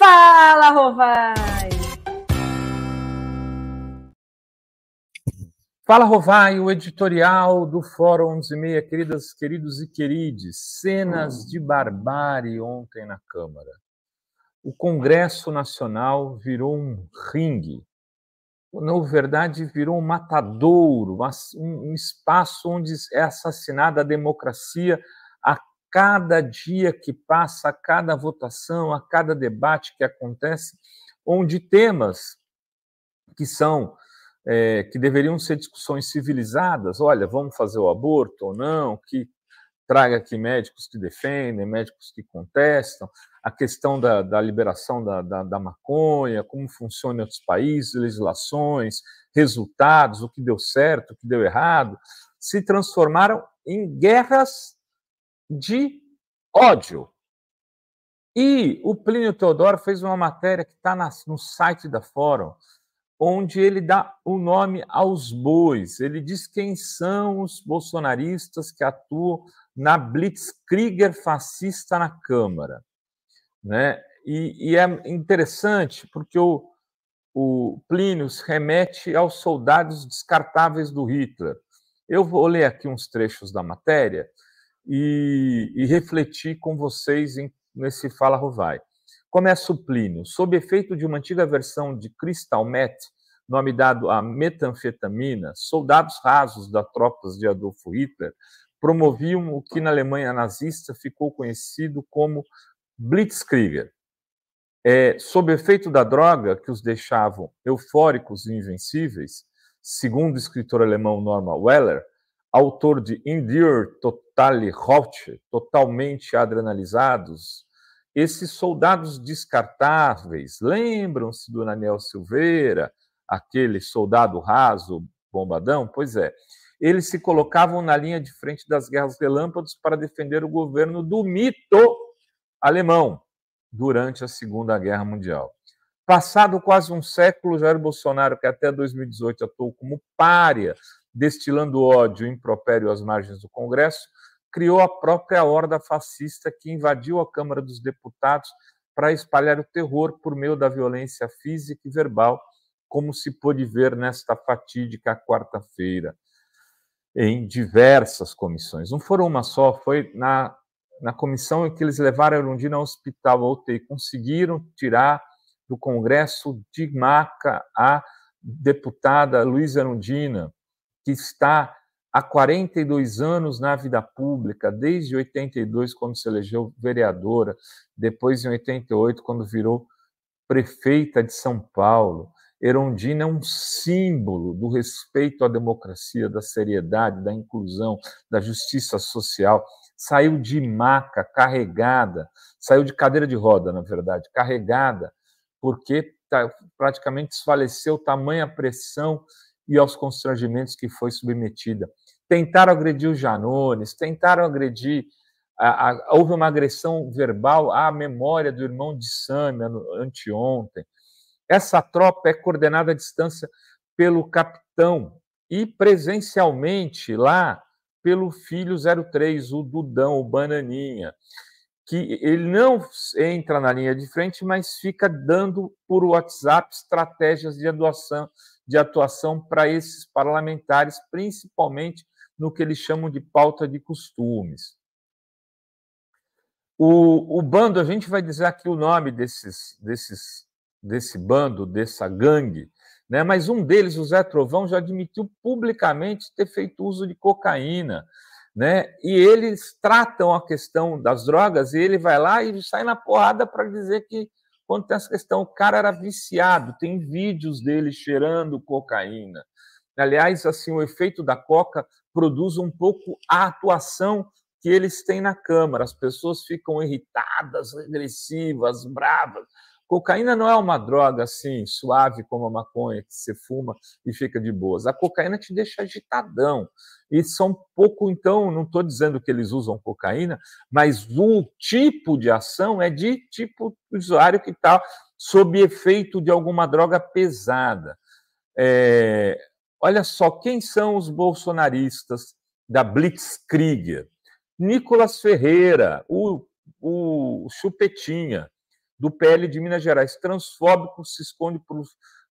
Fala, Rovai! Fala, Rovai, o editorial do Fórum 11 e meia, queridas, queridos e querides. Cenas de barbárie ontem na Câmara. O Congresso Nacional virou um ringue. Na verdade, virou um matadouro, um espaço onde é assassinada a democracia, cada dia que passa, a cada votação, a cada debate que acontece, onde temas que são é, que deveriam ser discussões civilizadas, olha, vamos fazer o aborto ou não, que traga aqui médicos que defendem, médicos que contestam, a questão da, da liberação da, da, da, maconha, como funciona em outros países, legislações, resultados, o que deu certo, o que deu errado, se transformaram em guerras de ódio. E o Plínio Teodoro fez uma matéria que está no site da Fórum, onde ele dá o nome aos bois. Ele diz quem são os bolsonaristas que atuam na blitzkrieger fascista na Câmara. Né? E, e é interessante porque o, o Plínio remete aos soldados descartáveis do Hitler. Eu vou ler aqui uns trechos da matéria e, e refletir com vocês em, nesse Fala Rovai. Começa o Plínio. É sob efeito de uma antiga versão de Cristalmet, nome dado à metanfetamina, soldados rasos das tropas de Adolfo Hitler promoviam o que na Alemanha nazista ficou conhecido como Blitzkrieger. É, sob efeito da droga que os deixavam eufóricos e invencíveis, segundo o escritor alemão Norman Weller, autor de Endure Totale Hot, Totalmente Adrenalizados, esses soldados descartáveis, lembram-se do Daniel Silveira, aquele soldado raso, bombadão? Pois é. Eles se colocavam na linha de frente das guerras relâmpagos para defender o governo do mito alemão durante a Segunda Guerra Mundial. Passado quase um século, Jair Bolsonaro, que até 2018 atuou como pária destilando ódio e impropério às margens do Congresso, criou a própria horda fascista que invadiu a Câmara dos Deputados para espalhar o terror por meio da violência física e verbal, como se pôde ver nesta fatídica quarta-feira, em diversas comissões. Não foram uma só, foi na, na comissão em que eles levaram a Erundina ao hospital, ao Conseguiram tirar do Congresso de maca a deputada Luísa Erundina, que está há 42 anos na vida pública, desde 82, quando se elegeu vereadora, depois em 88, quando virou prefeita de São Paulo. Erondina é um símbolo do respeito à democracia, da seriedade, da inclusão, da justiça social. Saiu de maca, carregada, saiu de cadeira de roda, na verdade, carregada, porque tá, praticamente desfaleceu tamanha pressão e aos constrangimentos que foi submetida. Tentaram agredir o Janones, tentaram agredir. A, a, houve uma agressão verbal à memória do irmão de Sâmia anteontem. Essa tropa é coordenada à distância pelo capitão e presencialmente lá pelo filho 03, o Dudão, o Bananinha que ele não entra na linha de frente, mas fica dando por WhatsApp estratégias de atuação, de atuação para esses parlamentares, principalmente no que eles chamam de pauta de costumes. O, o bando, a gente vai dizer aqui o nome desses, desses, desse bando, dessa gangue, né? mas um deles, o Zé Trovão, já admitiu publicamente ter feito uso de cocaína né? E eles tratam a questão das drogas e ele vai lá e sai na porrada para dizer que quando tem essa questão, o cara era viciado, tem vídeos dele cheirando cocaína. Aliás, assim, o efeito da coca produz um pouco a atuação que eles têm na Câmara. As pessoas ficam irritadas, agressivas, bravas. Cocaína não é uma droga assim, suave como a maconha, que você fuma e fica de boas. A cocaína te deixa agitadão. E são pouco, então, não estou dizendo que eles usam cocaína, mas o tipo de ação é de tipo usuário que está sob efeito de alguma droga pesada. É, olha só, quem são os bolsonaristas da Blitzkrieg? Nicolas Ferreira, o, o Chupetinha, do PL de Minas Gerais, transfóbico, se esconde por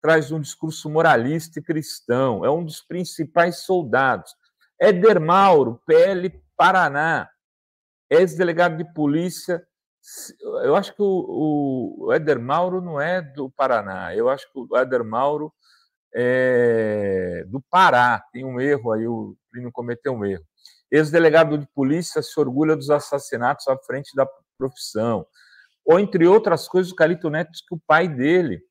trás de um discurso moralista e cristão, é um dos principais soldados. Éder Mauro, PL Paraná, ex-delegado de polícia. Eu acho que o, o Éder Mauro não é do Paraná, eu acho que o Éder Mauro é do Pará, tem um erro aí, o Plínio cometeu um erro. Ex-delegado de polícia se orgulha dos assassinatos à frente da profissão ou entre outras coisas, o Calito Neto diz que o pai dele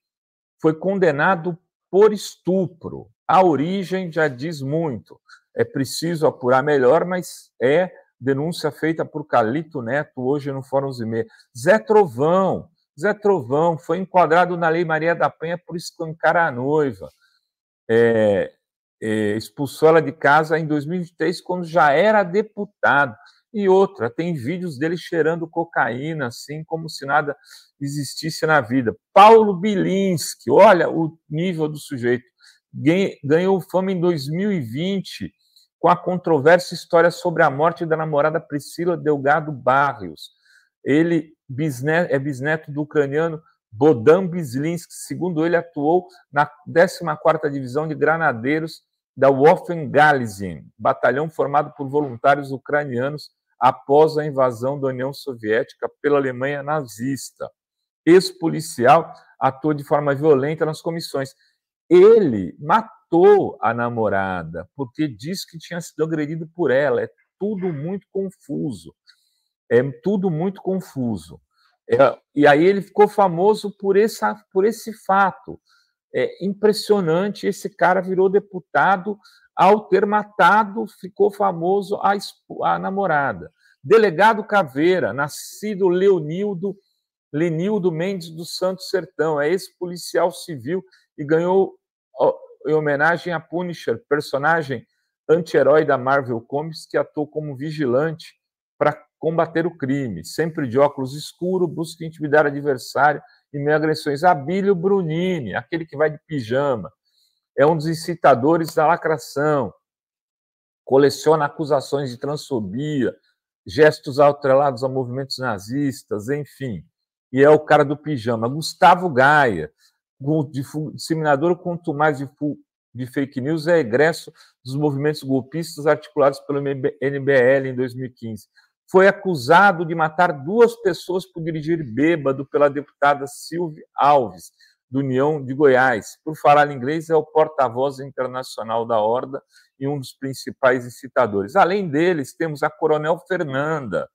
foi condenado por estupro. A origem já diz muito. É preciso apurar melhor, mas é denúncia feita por Calito Neto hoje no Fórum Zimê. Zé Trovão, Zé Trovão foi enquadrado na Lei Maria da Penha por escancarar a noiva. É, é, expulsou ela de casa em 2003, quando já era deputado. E outra, tem vídeos dele cheirando cocaína, assim, como se nada existisse na vida. Paulo Bilinski, olha o nível do sujeito. Ganhou fama em 2020 com a controvérsia história sobre a morte da namorada Priscila Delgado Barrios. Ele é bisneto do ucraniano Bodan Bislinski. Segundo ele, atuou na 14ª Divisão de Granadeiros da Waffen-Galizien, batalhão formado por voluntários ucranianos após a invasão da União Soviética pela Alemanha nazista. Ex-policial atuou de forma violenta nas comissões. Ele matou a namorada porque disse que tinha sido agredido por ela. É tudo muito confuso. É tudo muito confuso. É, e aí ele ficou famoso por, essa, por esse fato. É impressionante. Esse cara virou deputado ao ter matado, ficou famoso a, a namorada. Delegado Caveira, nascido Leonildo, Lenildo Mendes do Santo Sertão, é ex-policial civil e ganhou em homenagem a Punisher, personagem anti-herói da Marvel Comics que atuou como vigilante para combater o crime. Sempre de óculos escuros, busca intimidar adversário e meio agressões. Abílio Brunini, aquele que vai de pijama, é um dos incitadores da lacração, coleciona acusações de transfobia, gestos atrelados a movimentos nazistas, enfim. E é o cara do pijama. Gustavo Gaia, disseminador quanto mais de, de fake news, é egresso dos movimentos golpistas articulados pelo NBL em 2015. Foi acusado de matar duas pessoas por dirigir bêbado pela deputada Silvia Alves do União de Goiás. Por falar em inglês, é o porta-voz internacional da Horda e um dos principais incitadores. Além deles, temos a Coronel Fernanda,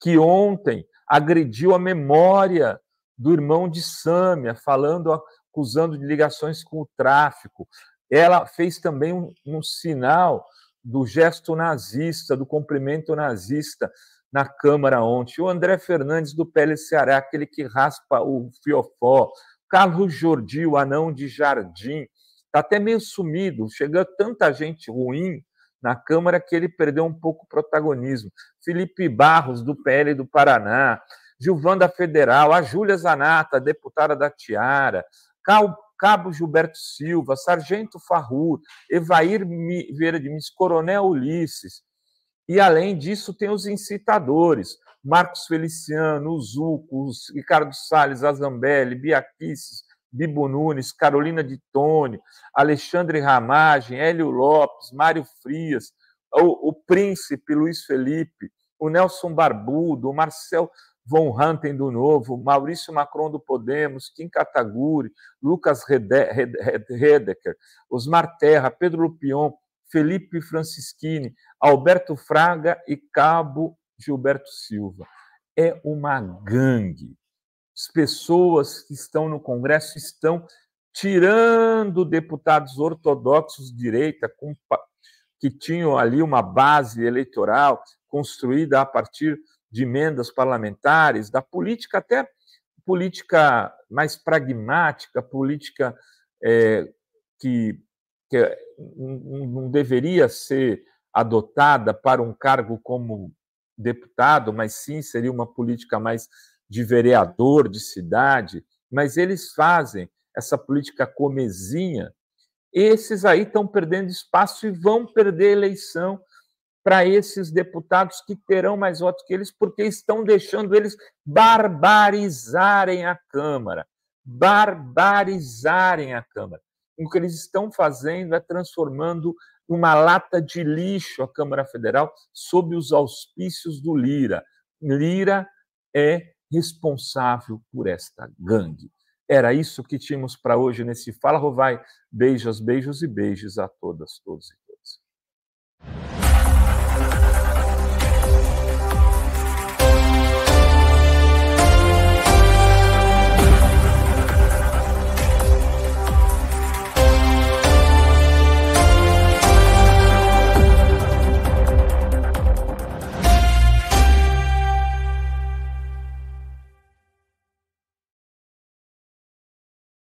que ontem agrediu a memória do irmão de Sâmia, falando, acusando de ligações com o tráfico. Ela fez também um, um sinal do gesto nazista, do cumprimento nazista na Câmara ontem. O André Fernandes, do PL Ceará, aquele que raspa o fiofó, Carlos Jordi, o anão de jardim, está até meio sumido, Chegou tanta gente ruim na Câmara que ele perdeu um pouco o protagonismo. Felipe Barros, do PL do Paraná, Gilvanda Federal, a Júlia Zanata, deputada da Tiara, Cabo Gilberto Silva, Sargento Farrur, Evair Vieira de Miss, Coronel Ulisses, e, além disso, tem os incitadores. Marcos Feliciano, Zuco, Ricardo Salles, Azambelli, Biaquices, Bibo Nunes, Carolina de Tone, Alexandre Ramagem, Hélio Lopes, Mário Frias, o, o, Príncipe Luiz Felipe, o Nelson Barbudo, o Marcel Von Hunten do Novo, Maurício Macron do Podemos, Kim Kataguri, Lucas Redeker, Osmar Terra, Pedro Lupion, Felipe Francischini, Alberto Fraga e Cabo Gilberto Silva. É uma gangue. As pessoas que estão no Congresso estão tirando deputados ortodoxos de direita que tinham ali uma base eleitoral construída a partir de emendas parlamentares, da política até política mais pragmática, política é, que que não deveria ser adotada para um cargo como deputado, mas sim seria uma política mais de vereador, de cidade, mas eles fazem essa política comezinha. Esses aí estão perdendo espaço e vão perder eleição para esses deputados que terão mais votos que eles, porque estão deixando eles barbarizarem a Câmara. Barbarizarem a Câmara o que eles estão fazendo é transformando uma lata de lixo a Câmara Federal sob os auspícios do Lira. Lira é responsável por esta gangue. Era isso que tínhamos para hoje nesse Fala Rovai. Beijos, beijos e beijos a todas, todos e